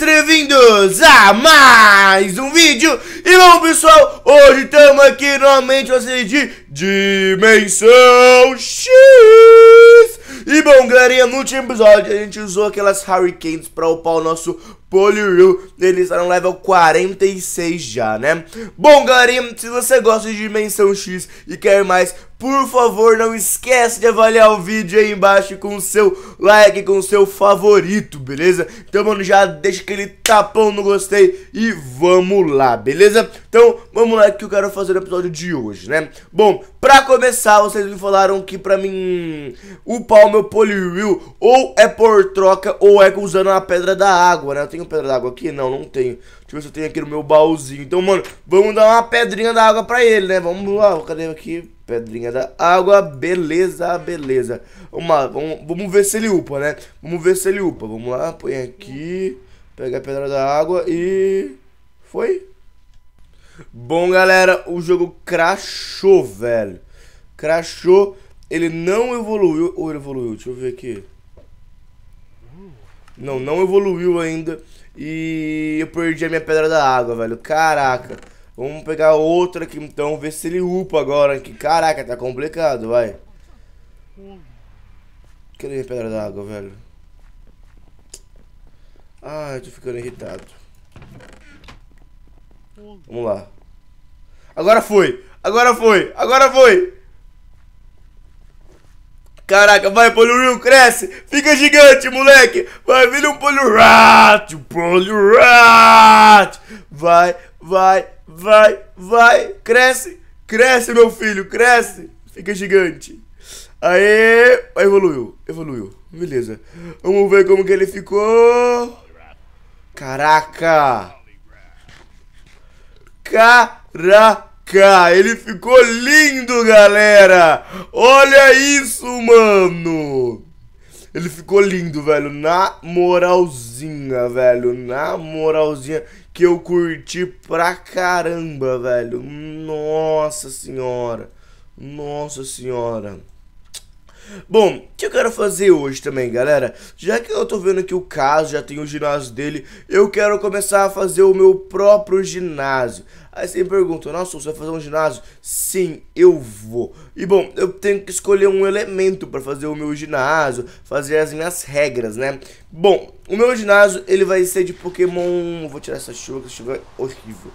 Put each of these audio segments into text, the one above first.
bem-vindos a mais um vídeo E bom pessoal, hoje estamos aqui novamente para assistir Dimensão X! E bom, galerinha, no último episódio a gente usou aquelas Hurricanes pra upar o nosso Poliwheel. Ele está no level 46 já, né? Bom, galerinha, se você gosta de Dimensão X e quer mais, por favor, não esquece de avaliar o vídeo aí embaixo com o seu like, com o seu favorito, beleza? Então, mano, já deixa aquele tapão no gostei e vamos lá, beleza? Então, vamos lá que eu quero fazer o episódio de hoje, né? Bom, pra começar, vocês me falaram que pra mim upar o meu polywheel ou é por troca ou é usando a pedra da água, né? Eu tenho pedra da água aqui? Não, não tenho. Deixa eu ver se eu tenho aqui no meu baúzinho. Então, mano, vamos dar uma pedrinha da água pra ele, né? Vamos lá, cadê aqui? Pedrinha da água, beleza, beleza. Vamos lá, vamos, vamos ver se ele upa, né? Vamos ver se ele upa. Vamos lá, põe aqui, pega a pedra da água e... Foi? Bom, galera, o jogo crashou, velho. Crashou. Ele não evoluiu. Ou ele evoluiu? Deixa eu ver aqui. Não, não evoluiu ainda. E eu perdi a minha pedra da água, velho. Caraca. Vamos pegar outra aqui, então. Ver se ele upa agora. Que caraca, tá complicado, vai. Cadê minha pedra da água, velho? Ai, ah, tô ficando irritado. Vamos lá. Agora foi! Agora foi! Agora foi! Caraca, vai, Poliuril, cresce! Fica gigante, moleque! Vai, vira um Poliurat! Poliurat! Vai, vai, vai, vai! Cresce! Cresce, meu filho, cresce! Fica gigante! Aê! Evoluiu, evoluiu. Beleza. Vamos ver como que ele ficou. Caraca! Caraca, ele ficou lindo, galera! Olha isso, mano! Ele ficou lindo, velho. Na moralzinha, velho. Na moralzinha que eu curti pra caramba, velho. Nossa senhora. Nossa senhora. Bom, o que eu quero fazer hoje também, galera? Já que eu tô vendo que o caso já tem o ginásio dele, eu quero começar a fazer o meu próprio ginásio. Aí você me pergunta, nossa, você vai fazer um ginásio? Sim, eu vou. E bom, eu tenho que escolher um elemento para fazer o meu ginásio, fazer as minhas regras, né? Bom, o meu ginásio, ele vai ser de Pokémon... Vou tirar essa chuva, que essa chuva é horrível.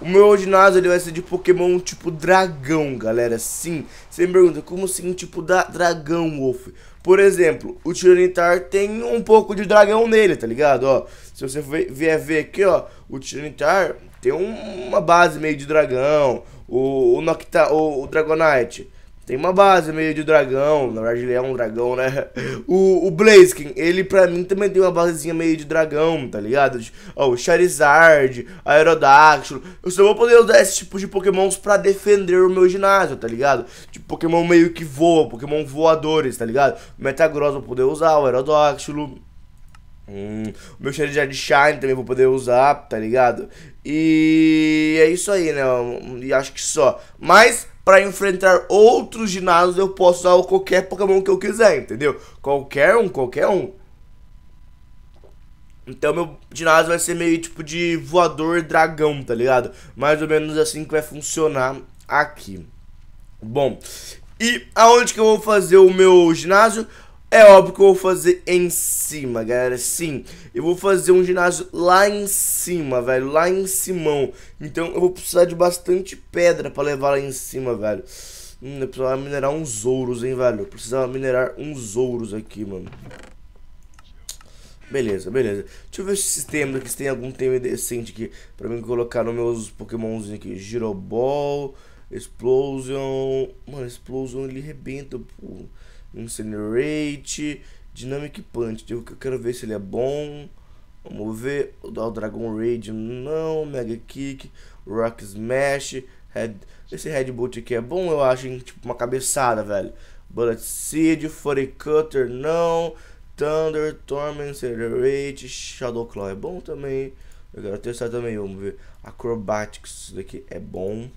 O meu ginásio ele vai ser de Pokémon tipo dragão, galera. Sim. Você me pergunta, como assim tipo da dragão, Wolf? Por exemplo, o Tiranitar tem um pouco de dragão nele, tá ligado? Ó, se você vier ver aqui, ó, o Tiranitar tem um, uma base meio de dragão. O, o Nocta, o, o Dragonite tem uma base meio de dragão, na verdade ele é um dragão, né? O, o Blaziken, ele pra mim também tem uma basezinha meio de dragão, tá ligado? De, ó, o Charizard, Aerodactyl. Eu só vou poder usar esse tipo de pokémons pra defender o meu ginásio, tá ligado? Tipo, pokémon meio que voa, pokémon voadores, tá ligado? Metagross vou poder usar, o Aerodactyl... Hum, o meu Charizard Shine também vou poder usar, tá ligado? E é isso aí, né? E acho que só. Mas para enfrentar outros ginásios, eu posso usar qualquer Pokémon que eu quiser, entendeu? Qualquer um, qualquer um. Então meu ginásio vai ser meio tipo de voador dragão, tá ligado? Mais ou menos assim que vai funcionar aqui. Bom, e aonde que eu vou fazer o meu ginásio? É óbvio que eu vou fazer em cima, galera, sim. Eu vou fazer um ginásio lá em cima, velho, lá em Simão. Então eu vou precisar de bastante pedra pra levar lá em cima, velho. Hum, eu precisava minerar uns ouros, hein, velho. Eu precisava minerar uns ouros aqui, mano. Beleza, beleza. Deixa eu ver se sistema que se tem algum tema decente aqui pra mim colocar nos meus pokémonzinhos aqui. Giroball, Explosion... Mano, Explosion, ele rebenta, pô. Incinerate, Dynamic Punch. Eu quero ver se ele é bom. Vamos ver. O Dragon Raid não. Mega Kick. Rock Smash. Head... Esse Red Bolt aqui é bom, eu acho, hein? Tipo uma cabeçada, velho. Bullet Seed. Furry Cutter não. Thunder. Torment. Incinerate. Shadow Claw é bom também. Eu quero testar também. Vamos ver. Acrobatics. Isso daqui é bom.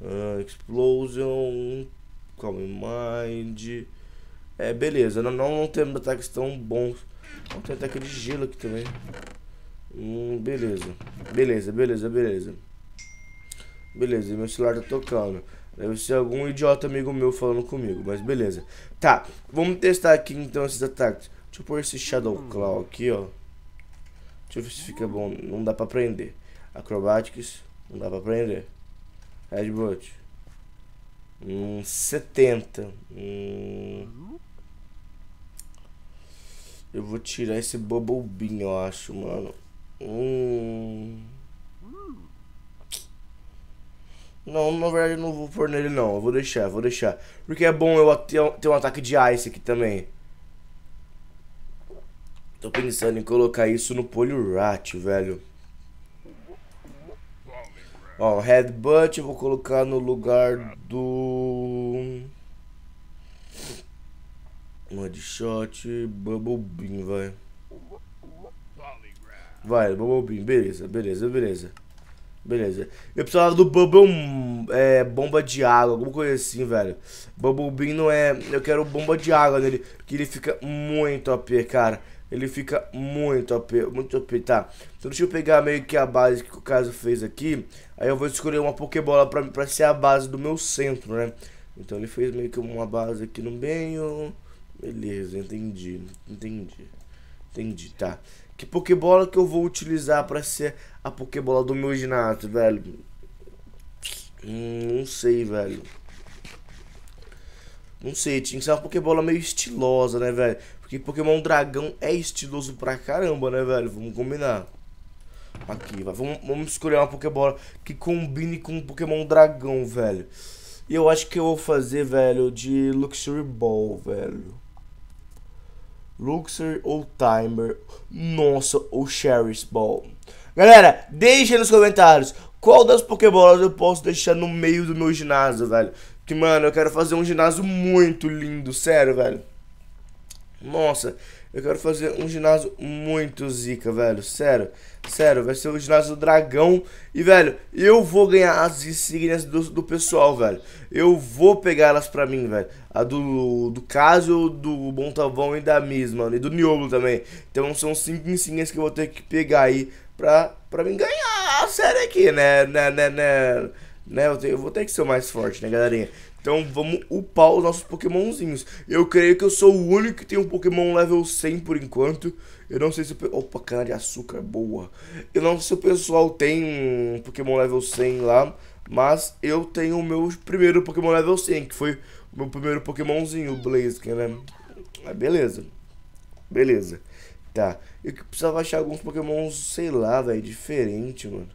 Uh, Explosion. Calm Mind. É, beleza. Não, não, não temos tá ataques tão bons. Vamos tem aquele gelo aqui também. Hum, beleza. Beleza, beleza, beleza. Beleza, meu celular tá tocando. Deve ser algum idiota amigo meu falando comigo, mas beleza. Tá, vamos testar aqui então esses ataques. Deixa eu pôr esse Shadow Claw aqui, ó. Deixa eu ver se fica bom. Não dá pra aprender. Acrobatics, não dá pra aprender. Headbutt. Hum, 70. Hum... Eu vou tirar esse Bubble Bean, eu acho, mano. Hum... Não, na verdade eu não vou pôr nele não. Eu vou deixar, vou deixar. Porque é bom eu ter um ataque de Ice aqui também. Tô pensando em colocar isso no polio rat, velho. Ó, Headbutt eu vou colocar no lugar do... Mudshot, Bubble Beam, vai. Vai, Bubble Beam, beleza, beleza, beleza. Beleza. Eu precisava do Bubble é, Bomba de água, alguma coisa assim, velho. Bubble Beam não é. Eu quero bomba de água nele. Que ele fica muito OP, cara. Ele fica muito OP, muito OP, tá? Então deixa eu pegar meio que a base que o caso fez aqui. Aí eu vou escolher uma Pokébola pra, pra ser a base do meu centro, né? Então ele fez meio que uma base aqui no meio. Beleza, entendi. Entendi. Entendi, tá. Que pokebola que eu vou utilizar pra ser a pokebola do meu ginásio, velho? Hum, não sei, velho. Não sei, tinha que ser uma pokebola meio estilosa, né, velho? Porque Pokémon Dragão é estiloso pra caramba, né, velho? Vamos combinar. Aqui, Vamos, vamos escolher uma pokebola que combine com um Pokémon Dragão, velho. E eu acho que eu vou fazer, velho, de Luxury Ball, velho. Luxury ou Timer, nossa, ou Sheriff's Ball. Galera, deixa nos comentários qual das Pokébolas eu posso deixar no meio do meu ginásio, velho. Que, mano, eu quero fazer um ginásio muito lindo, sério, velho. Nossa, eu quero fazer um ginásio muito zica, velho. Sério, sério, vai ser o ginásio do dragão. E, velho, eu vou ganhar as insígnias do, do pessoal, velho. Eu vou pegar elas pra mim, velho. A do, do caso do Bontavão e da Miss, mano. E do miolo também. Então são cinco insígnias que eu vou ter que pegar aí pra, pra mim ganhar a série aqui, né? Né, né, né? né? Eu, tenho, eu vou ter que ser o mais forte, né, galerinha? Então vamos upar os nossos pokémonzinhos. Eu creio que eu sou o único que tem um pokémon level 100 por enquanto. Eu não sei se... Eu... Opa, cana de açúcar, boa. Eu não sei se o pessoal tem um pokémon level 100 lá. Mas eu tenho o meu primeiro pokémon level 100, que foi o meu primeiro pokémonzinho, o Blaziken, né? Mas beleza. Beleza. Tá. Eu precisava achar alguns pokémons, sei lá, velho, diferente, mano.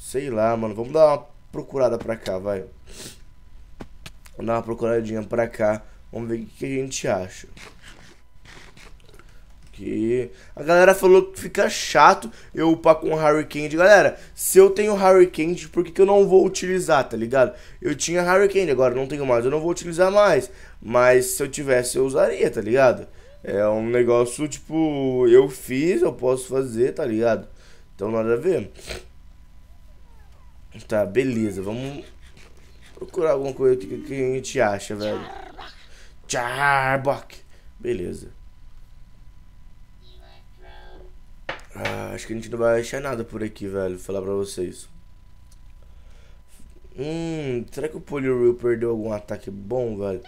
Sei lá, mano. Vamos dar uma procurada pra cá, vai dar uma procuradinha pra cá. Vamos ver o que a gente acha. Que a galera falou que fica chato eu upar com Harry Candy. Galera, se eu tenho Harry Candy, por que, que eu não vou utilizar, tá ligado? Eu tinha Harry Candy, agora não tenho mais, eu não vou utilizar mais. Mas se eu tivesse, eu usaria, tá ligado? É um negócio tipo, eu fiz, eu posso fazer, tá ligado? Então nada a ver. Tá, beleza, vamos Procurar alguma coisa que, que a gente acha, velho. Charbok. Beleza. Ah, acho que a gente não vai achar nada por aqui, velho. falar pra vocês. Hum, será que o Poliwhirl perdeu algum ataque bom, velho?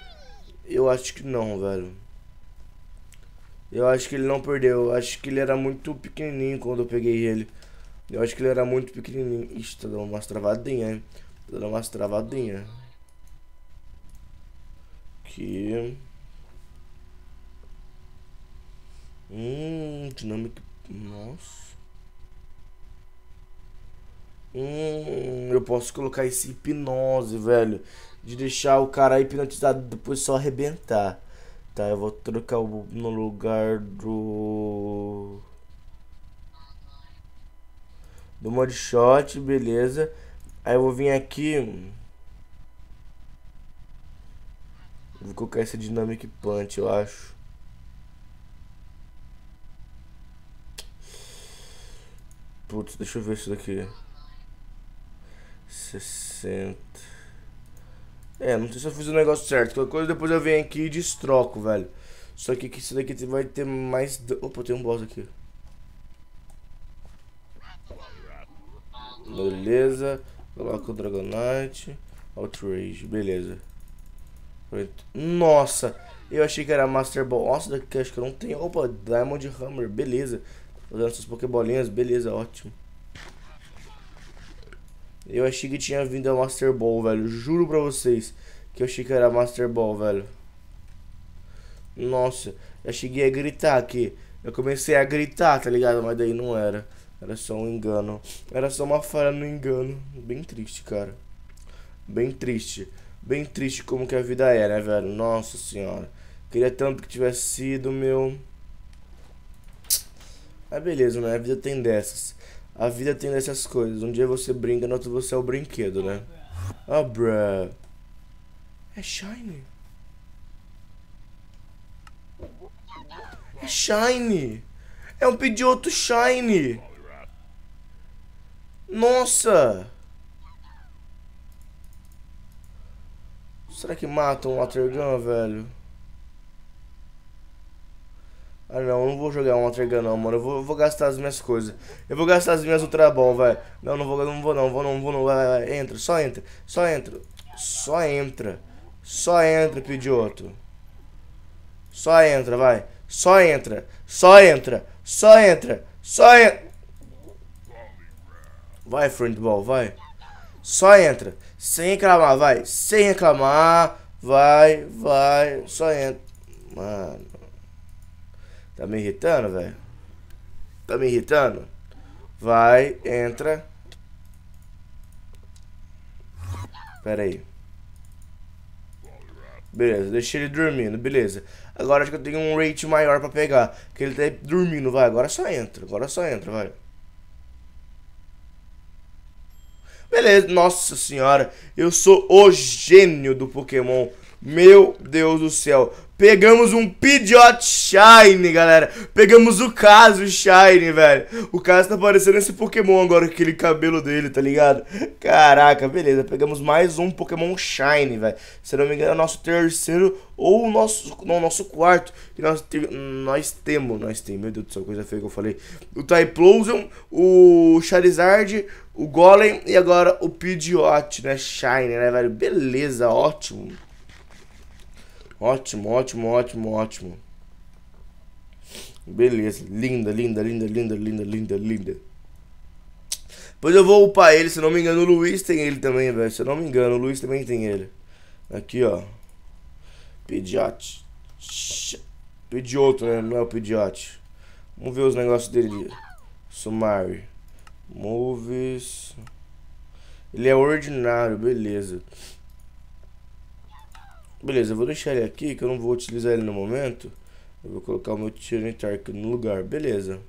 Eu acho que não, velho. Eu acho que ele não perdeu. Eu acho que ele era muito pequenininho quando eu peguei ele. Eu acho que ele era muito pequenininho. Ixi, tá dando umas travadinhas, hein? Dando umas travadinhas. Aqui. Hum, dinâmica. Nossa. Hum, eu posso colocar esse hipnose, velho. De deixar o cara hipnotizado e depois só arrebentar. Tá, eu vou trocar o, no lugar do. Do mod shot, beleza. Aí eu vou vir aqui. Vou colocar esse Dynamic Plant, eu acho. Putz, deixa eu ver isso daqui. 60. É, não sei se eu fiz o negócio certo. Qualquer coisa depois eu venho aqui e destroco, velho. Só que, que isso daqui vai ter mais... Opa, tem um boss aqui. Beleza. Coloca o Dragonite. Outrage, beleza. Nossa, eu achei que era Master Ball. Nossa, daqui acho que eu não tenho. Opa, Diamond Hammer, beleza. Usando essas pokebolinhas, beleza, ótimo. Eu achei que tinha vindo a Master Ball, velho. Juro pra vocês que eu achei que era Master Ball, velho. Nossa, eu cheguei a gritar aqui. Eu comecei a gritar, tá ligado? Mas daí não era. Era só um engano. Era só uma falha no engano. Bem triste, cara. Bem triste. Bem triste como que a vida é, né, velho? Nossa senhora. Queria tanto que tivesse sido, meu. Ah, beleza, né? A vida tem dessas. A vida tem dessas coisas. Um dia você brinca, no outro você é o brinquedo, né? Ah, oh, bruh. É shiny. É shiny. É um pedioto shiny. Nossa! Será que matam um Water Gun, velho? Ah não, não vou jogar um Water Gun não, mano. Eu vou, eu vou gastar as minhas coisas. Eu vou gastar as minhas Ultra Bom, velho. Não, não vou, não vou não, vou não, vou não. Vai, vai, Entra, só entra, só entra. Só entra. Só entra, pedioto. Só entra, vai. Só entra. Só entra. Só entra. Só entra. Vai, frontball, vai. Só entra. Sem reclamar, vai. Sem reclamar. Vai, vai. Só entra. Mano. Tá me irritando, velho? Tá me irritando? Vai, entra. Pera aí. Beleza, deixei ele dormindo, beleza. Agora acho que eu tenho um rate maior pra pegar. Que ele tá dormindo, vai. Agora só entra, agora só entra, vai. Beleza, nossa senhora, eu sou o gênio do Pokémon. Meu Deus do céu. Pegamos um Pidgeot Shine, galera. Pegamos o caso Shine, velho. O caso tá parecendo esse Pokémon agora, aquele cabelo dele, tá ligado? Caraca, beleza. Pegamos mais um Pokémon Shine, velho. Se não me engano, é nosso terceiro ou o nosso, não, nosso quarto. Que nós, te, nós temos, nós temos, meu Deus do céu, coisa feia que eu falei. O Typlosion, o Charizard, o Golem e agora o Pidgeot, né? Shine, né, velho? Beleza, ótimo. Ótimo, ótimo, ótimo, ótimo. Beleza. Linda, linda, linda, linda, linda, linda, linda. Pois eu vou upar ele, se não me engano, o Luiz tem ele também, velho. Se eu não me engano, o Luiz também tem ele. Aqui, ó. Pediate. Pedioto, né? Não é o pediat. Vamos ver os negócios dele. Sumário. Moves. Ele é ordinário, beleza. Beleza, eu vou deixar ele aqui, que eu não vou utilizar ele no momento. Eu vou colocar o meu Tyrant Arc no lugar, beleza.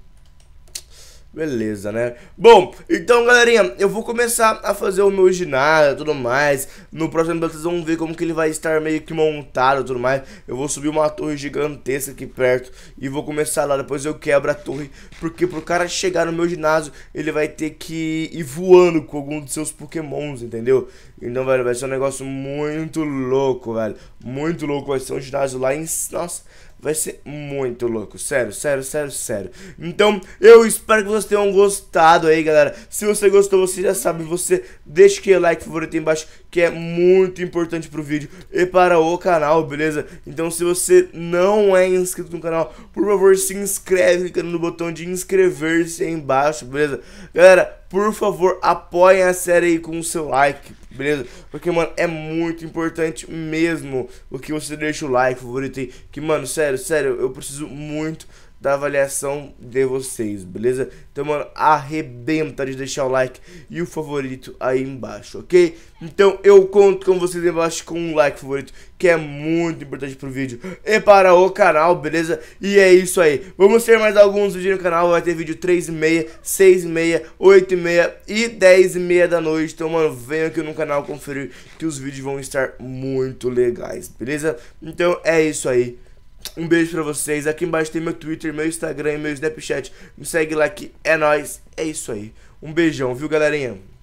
Beleza, né? Bom, então galerinha, eu vou começar a fazer o meu ginásio e tudo mais No próximo vocês vão ver como que ele vai estar meio que montado e tudo mais Eu vou subir uma torre gigantesca aqui perto e vou começar lá Depois eu quebro a torre, porque pro cara chegar no meu ginásio Ele vai ter que ir voando com algum dos seus pokémons, entendeu? Então, velho, vai ser um negócio muito louco, velho Muito louco, vai ser um ginásio lá em... Nossa... Vai ser muito louco, sério, sério, sério, sério. Então, eu espero que vocês tenham gostado aí, galera. Se você gostou, você já sabe, você deixa aquele like favorito aí embaixo, que é muito importante pro vídeo e para o canal, beleza? Então, se você não é inscrito no canal, por favor, se inscreve, clicando no botão de inscrever-se aí embaixo, beleza? Galera, por favor, apoiem a série aí com o seu like, beleza? Porque, mano, é muito importante mesmo o que você deixa o like, favorito aí. Que, mano, sério, sério, eu preciso muito da avaliação de vocês, beleza? Então, mano, arrebenta de deixar o like e o favorito aí embaixo, ok? Então, eu conto com vocês aí embaixo com um like favorito, que é muito importante pro vídeo e para o canal, beleza? E é isso aí. Vamos ter mais alguns vídeos no canal, vai ter vídeo 3 e meia, 6 e meia, 8 e meia e 10 e meia da noite. Então, mano, venha aqui no canal conferir que os vídeos vão estar muito legais, beleza? Então, é isso aí. Um beijo pra vocês. Aqui embaixo tem meu Twitter, meu Instagram e meu Snapchat. Me segue lá que é nóis. É isso aí. Um beijão, viu, galerinha?